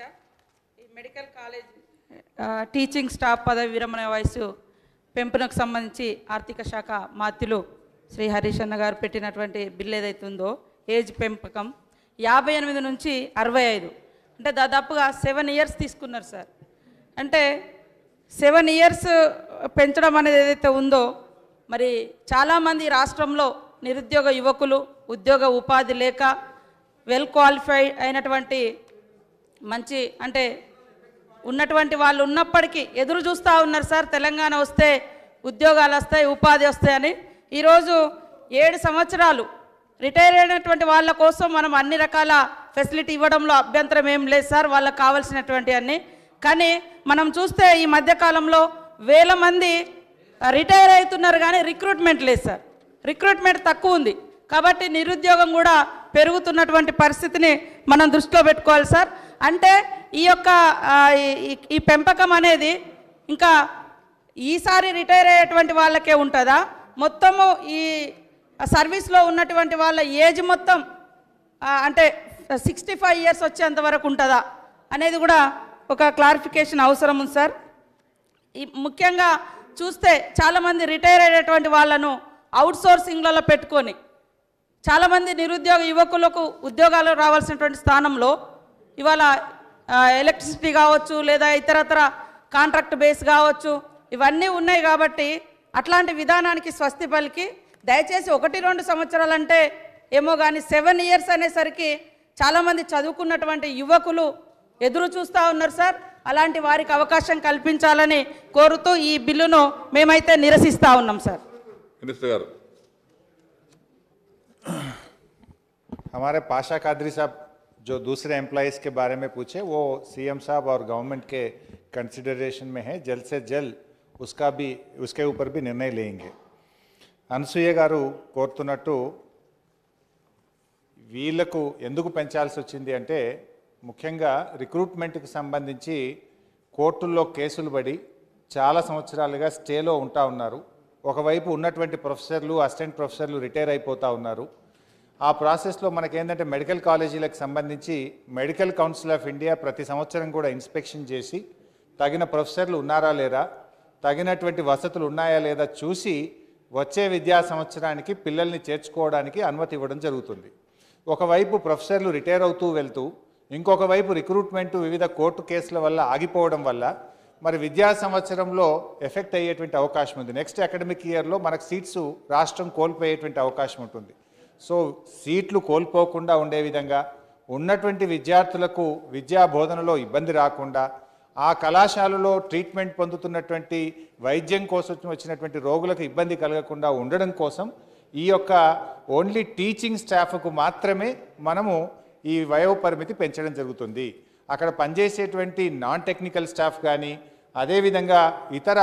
ఈ medical college teaching staff పదవి విరమణ వయసు పెంపునకు సంబంధించి ఆర్థిక శాఖ మాతులు శ్రీ హరీష్ అన్న గారు పెట్టినటువంటి బిల్ ఉందో ఏజ్ పెంపకం యాభై ఎనిమిది నుంచి అరవై ఐదు అంటే దాదాపుగా సెవెన్ ఇయర్స్ తీసుకున్నారు సార్ అంటే సెవెన్ ఇయర్స్ పెంచడం అనేది ఏదైతే ఉందో మరి చాలామంది రాష్ట్రంలో నిరుద్యోగ యువకులు ఉద్యోగ ఉపాధి లేక వెల్ క్వాలిఫైడ్ అయినటువంటి మంచి అంటే ఉన్నటువంటి వాళ్ళు ఉన్నప్పటికీ ఎదురు చూస్తూ ఉన్నారు సార్ తెలంగాణ వస్తే ఉద్యోగాలు వస్తాయి ఉపాధి వస్తాయని ఈరోజు ఏడు సంవత్సరాలు రిటైర్ అయినటువంటి వాళ్ళ కోసం మనం అన్ని రకాల ఫెసిలిటీ ఇవ్వడంలో అభ్యంతరం ఏం లేదు సార్ వాళ్ళకు కావాల్సినటువంటి అన్ని కానీ మనం చూస్తే ఈ మధ్యకాలంలో వేల మంది రిటైర్ అవుతున్నారు కానీ రిక్రూట్మెంట్ లేదు సార్ రిక్రూట్మెంట్ తక్కువ ఉంది కాబట్టి నిరుద్యోగం కూడా పెరుగుతున్నటువంటి పరిస్థితిని మనం దృష్టిలో పెట్టుకోవాలి సార్ అంటే ఈ యొక్క ఈ పెంపకం అనేది ఇంకా ఈసారి రిటైర్ అయ్యేటువంటి వాళ్ళకే ఉంటుందా మొత్తము ఈ సర్వీస్లో ఉన్నటువంటి వాళ్ళ ఏజ్ మొత్తం అంటే సిక్స్టీ ఫైవ్ ఇయర్స్ వచ్చేంత వరకు ఉంటుందా అనేది కూడా ఒక క్లారిఫికేషన్ అవసరం ఉంది సార్ ఈ ముఖ్యంగా చూస్తే చాలామంది రిటైర్ అయ్యేటువంటి వాళ్ళను అవుట్సోర్సింగ్లలో పెట్టుకొని చాలామంది నిరుద్యోగ యువకులకు ఉద్యోగాలు రావాల్సినటువంటి స్థానంలో ఇవాళ ఎలక్ట్రిసిటీ కావచ్చు లేదా ఇతరతర కాంట్రాక్ట్ బేస్ కావచ్చు ఇవన్నీ ఉన్నాయి కాబట్టి అట్లాంటి విధానానికి స్వస్తి పలికి దయచేసి ఒకటి రెండు సంవత్సరాలు అంటే ఏమో కానీ సెవెన్ ఇయర్స్ అనేసరికి చాలామంది చదువుకున్నటువంటి యువకులు ఎదురు చూస్తూ ఉన్నారు సార్ అలాంటి వారికి అవకాశం కల్పించాలని కోరుతూ ఈ బిల్లును మేమైతే నిరసిస్తూ ఉన్నాం సార్ మినిస్టర్ గారు हमारे పాషా कादरी సాబ్ जो दूसरे एम्प्लॉयज़ के बारे में पूछे वो सीएम साहब और गवर्नमेंट के कंसिडरेशन में है जल्द से जल्द उसका भी उसके ऊपर भी నిర్ణయం లేంగే అనసూయ గారు కోరుతున్నట్టు వీళ్లకు ఎందుకు పెంచాల్సి వచ్చింది అంటే ముఖ్యంగా రిక్రూట్మెంట్కి సంబంధించి కోర్టుల్లో కేసులు పడి చాలా సంవత్సరాలుగా స్టేలో ఉంటా ఉన్నారు ఒకవైపు ఉన్నటువంటి ప్రొఫెసర్లు అసిస్టెంట్ ప్రొఫెసర్లు రిటైర్ అయిపోతూ ఉన్నారు ఆ ప్రాసెస్లో ఏంటంటే మెడికల్ కాలేజీలకు సంబంధించి మెడికల్ కౌన్సిల్ ఆఫ్ ఇండియా ప్రతి సంవత్సరం కూడా ఇన్స్పెక్షన్ చేసి తగిన ప్రొఫెసర్లు ఉన్నారా లేరా తగినటువంటి వసతులు ఉన్నాయా లేదా చూసి వచ్చే విద్యా సంవత్సరానికి పిల్లల్ని చేర్చుకోవడానికి అనుమతి ఇవ్వడం జరుగుతుంది ఒకవైపు ప్రొఫెసర్లు రిటైర్ అవుతూ వెళ్తూ ఇంకొక వైపు రిక్రూట్మెంట్ వివిధ కోర్టు కేసుల వల్ల ఆగిపోవడం వల్ల మరి విద్యా సంవత్సరంలో ఎఫెక్ట్ అయ్యేటువంటి అవకాశం ఉంది నెక్స్ట్ అకాడమిక్ ఇయర్లో మనకు సీట్స్ రాష్ట్రం కోల్పోయేటువంటి అవకాశం ఉంటుంది సో సీట్లు కోల్పోకుండా ఉండే విధంగా ఉన్నటువంటి విద్యార్థులకు విద్యా బోధనలో ఇబ్బంది రాకుండా ఆ కళాశాలలో ట్రీట్మెంట్ పొందుతున్నటువంటి వైద్యం కోసం వచ్చినటువంటి రోగులకు ఇబ్బంది కలగకుండా ఉండడం కోసం ఈ యొక్క ఓన్లీ టీచింగ్ స్టాఫ్కు మాత్రమే మనము ఈ వయోపరిమితి పెంచడం జరుగుతుంది అక్కడ పనిచేసేటువంటి నాన్ టెక్నికల్ స్టాఫ్ కానీ అదేవిధంగా ఇతర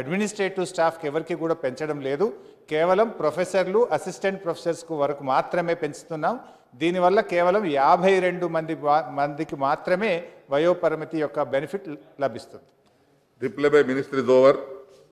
అడ్మినిస్ట్రేటివ్ స్టాఫ్కి ఎవరికి కూడా పెంచడం లేదు కేవలం ప్రొఫెసర్లు అసిస్టెంట్ ప్రొఫెసర్స్కు వరకు మాత్రమే పెంచుతున్నాం దీనివల్ల కేవలం యాభై రెండు మంది మందికి మాత్రమే వయోపరిమితి యొక్క బెనిఫిట్ లభిస్తుంది డిప్లే మినిస్ట్రీ ఓవర్